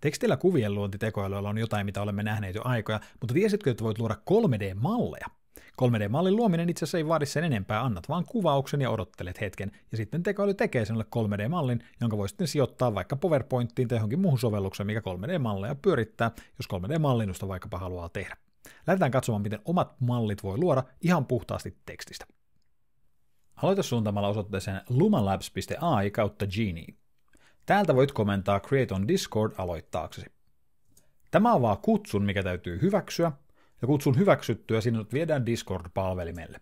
Tekstillä kuvien luonti on jotain, mitä olemme nähneet jo aikoja, mutta tiesitkö, että voit luoda 3D-malleja? 3D-mallin luominen itse asiassa ei vaadi sen enempää, annat vaan kuvauksen ja odottelet hetken, ja sitten tekoäly tekee sinulle 3D-mallin, jonka voi sitten sijoittaa vaikka PowerPointiin tai johonkin muuhun sovellukseen, mikä 3D-malleja pyörittää, jos 3D-mallinnusta vaikkapa haluaa tehdä. Lähdetään katsomaan, miten omat mallit voi luoda ihan puhtaasti tekstistä. Aloita suuntaamalla osoitteeseen lumalabs.ai kautta Genie. Täältä voit komentaa Create on Discord aloittaaksesi. Tämä avaa kutsun, mikä täytyy hyväksyä, ja kutsun hyväksyttyä sinut viedään Discord-palvelimelle.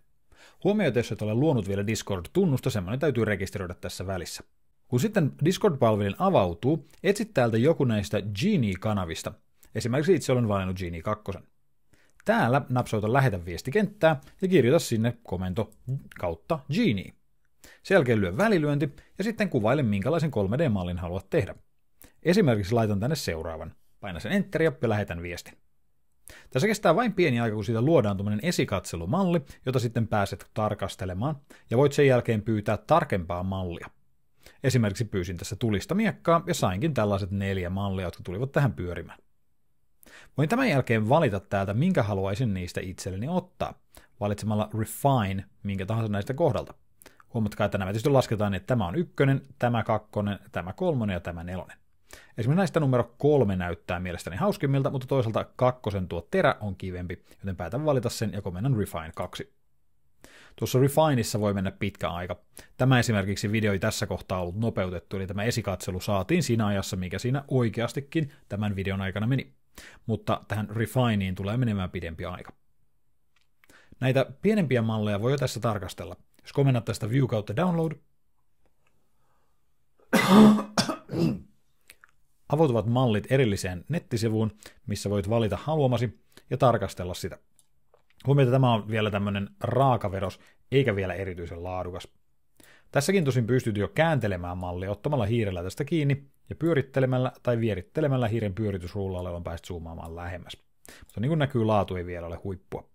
Huomioita, jos et ole luonut vielä Discord-tunnusta, semmoinen täytyy rekisteröidä tässä välissä. Kun sitten Discord-palvelin avautuu, etsit täältä joku näistä Genie-kanavista. Esimerkiksi itse olen valinnut Genie 2. Täällä napsauta lähetä viestikenttää ja kirjoita sinne komento kautta Genie. Sen jälkeen lyön välilyönti ja sitten kuvailen, minkälaisen 3D-mallin haluat tehdä. Esimerkiksi laitan tänne seuraavan. Paina sen Enteria ja lähetän viestin. Tässä kestää vain pieni aika, kun siitä luodaan tuommoinen esikatselumalli, jota sitten pääset tarkastelemaan, ja voit sen jälkeen pyytää tarkempaa mallia. Esimerkiksi pyysin tässä tulista miekkaa ja sainkin tällaiset neljä mallia, jotka tulivat tähän pyörimään. Voin tämän jälkeen valita täältä, minkä haluaisin niistä itselleni ottaa, valitsemalla Refine minkä tahansa näistä kohdalta. Huomatkaa, että nämä tietysti lasketaan, että tämä on ykkönen, tämä kakkonen, tämä kolmonen ja tämä nelonen. Esimerkiksi näistä numero kolme näyttää mielestäni hauskimmilta, mutta toisaalta kakkosen tuo terä on kivempi, joten päätän valita sen ja komennan Refine 2. Tuossa Refineissa voi mennä pitkä aika. Tämä esimerkiksi video ei tässä kohtaa ollut nopeutettu, eli tämä esikatselu saatiin siinä ajassa, mikä siinä oikeastikin tämän videon aikana meni. Mutta tähän Refineen tulee menemään pidempi aika. Näitä pienempiä malleja voi jo tässä tarkastella. Jos komennat tästä view kautta download, avautuvat mallit erilliseen nettisivuun, missä voit valita haluamasi ja tarkastella sitä. Huomioon, tämä on vielä tämmöinen raakaveros, eikä vielä erityisen laadukas. Tässäkin tosin pystyt jo kääntelemään mallia ottamalla hiirellä tästä kiinni ja pyörittelemällä tai vierittelemällä hiiren pyöritysruulla olevan päästä zoomaamaan lähemmäs. Mutta niin kuin näkyy, laatu ei vielä ole huippua.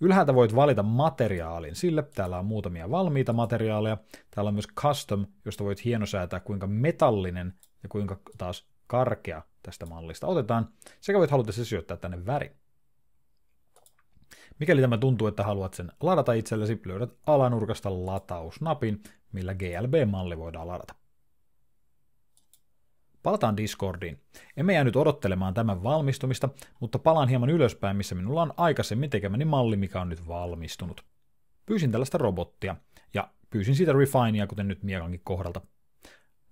Ylhäältä voit valita materiaalin sille. Täällä on muutamia valmiita materiaaleja. Täällä on myös custom, josta voit hienosäätää kuinka metallinen ja kuinka taas karkea tästä mallista otetaan. Sekä voit haluta se syöttää tänne väri. Mikäli tämä tuntuu, että haluat sen ladata itsellesi, löydät alanurkasta latausnapin, millä GLB-malli voidaan ladata. Palataan Discordiin. Emme jäänyt odottelemaan tämän valmistumista, mutta palaan hieman ylöspäin, missä minulla on aikaisemmin tekemäni malli, mikä on nyt valmistunut. Pyysin tällaista robottia, ja pyysin siitä refinea, kuten nyt Miekankin kohdalta.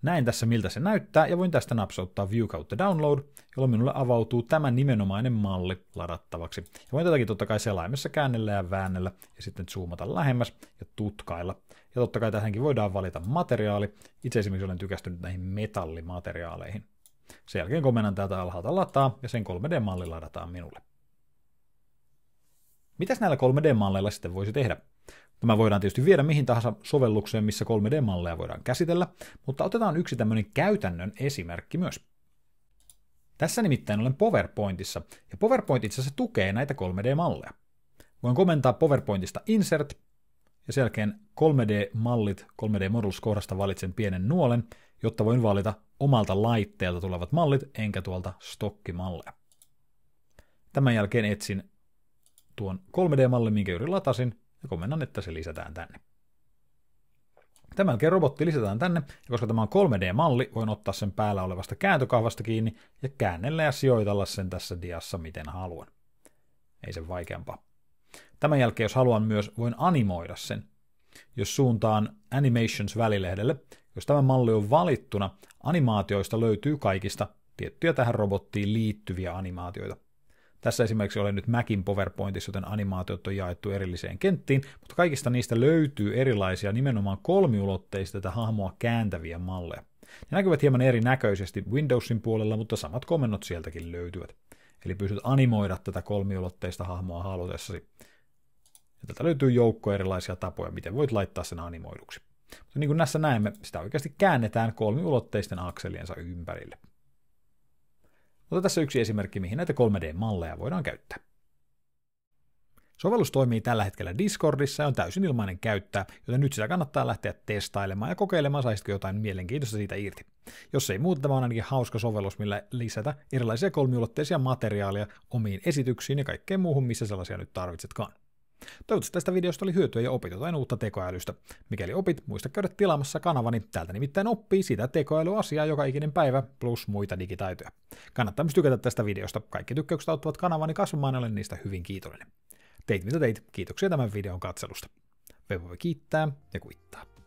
Näin tässä miltä se näyttää, ja voin tästä napsauttaa View kautta Download, jolloin minulle avautuu tämä nimenomainen malli ladattavaksi. Ja voin tätäkin totta kai selaimessa käännellä ja väännellä, ja sitten zoomata lähemmäs ja tutkailla. Ja totta kai tähänkin voidaan valita materiaali. Itse esimerkiksi olen tykästynyt näihin metallimateriaaleihin. Sen jälkeen komennan täältä alhaalta lataa ja sen 3D-malli ladataan minulle. Mitäs näillä 3D-malleilla sitten voisi tehdä? Tämä voidaan tietysti viedä mihin tahansa sovellukseen, missä 3D-malleja voidaan käsitellä, mutta otetaan yksi tämmöinen käytännön esimerkki myös. Tässä nimittäin olen PowerPointissa, ja PowerPoint itse asiassa tukee näitä 3D-malleja. Voin komentaa PowerPointista Insert, ja sen jälkeen 3D-mallit, 3D-models kohdasta valitsen pienen nuolen, jotta voin valita omalta laitteelta tulevat mallit, enkä tuolta stokkimalleja. Tämän jälkeen etsin tuon 3D-mallin, minkä juuri latasin, ja komennan, että se lisätään tänne. Tämän jälkeen robotti lisätään tänne, ja koska tämä on 3D-malli, voin ottaa sen päällä olevasta kääntökahvasta kiinni ja käännellä ja sijoitella sen tässä diassa miten haluan. Ei se vaikeampaa. Tämän jälkeen, jos haluan myös, voin animoida sen. Jos suuntaan Animations-välilehdelle, jos tämä malli on valittuna, animaatioista löytyy kaikista tiettyjä tähän robottiin liittyviä animaatioita. Tässä esimerkiksi olen nyt Macin PowerPointissa, joten animaatiot on jaettu erilliseen kenttiin, mutta kaikista niistä löytyy erilaisia nimenomaan kolmiulotteista tätä hahmoa kääntäviä malleja. Ne näkyvät hieman erinäköisesti Windowsin puolella, mutta samat komennot sieltäkin löytyvät. Eli pystyt animoida tätä kolmiulotteista hahmoa halutessasi. Ja tätä löytyy joukko erilaisia tapoja, miten voit laittaa sen animoiduksi. Mutta niin kuin näissä näemme, sitä oikeasti käännetään kolmiulotteisten akseliensa ympärille. Mutta tässä yksi esimerkki, mihin näitä 3D-malleja voidaan käyttää. Sovellus toimii tällä hetkellä Discordissa ja on täysin ilmainen käyttää, joten nyt sitä kannattaa lähteä testailemaan ja kokeilemaan, saisitko jotain mielenkiintoista siitä irti. Jos ei muuta, tämä on ainakin hauska sovellus, millä lisätä erilaisia kolmiulotteisia materiaaleja omiin esityksiin ja kaikkeen muuhun, missä sellaisia nyt tarvitsetkaan. Toivottavasti tästä videosta oli hyötyä ja opit jotain uutta tekoälystä. Mikäli opit, muista käydä tilaamassa kanavani, täältä nimittäin oppii sitä tekoälyasiaa joka ikinen päivä, plus muita digitaitoja. Kannattaa myös tykätä tästä videosta, kaikki tykkäykset auttavat kanavani kasvamaan ja olen niistä hyvin kiitollinen. Teit mitä teit, kiitoksia tämän videon katselusta. Me voi kiittää ja kuittaa.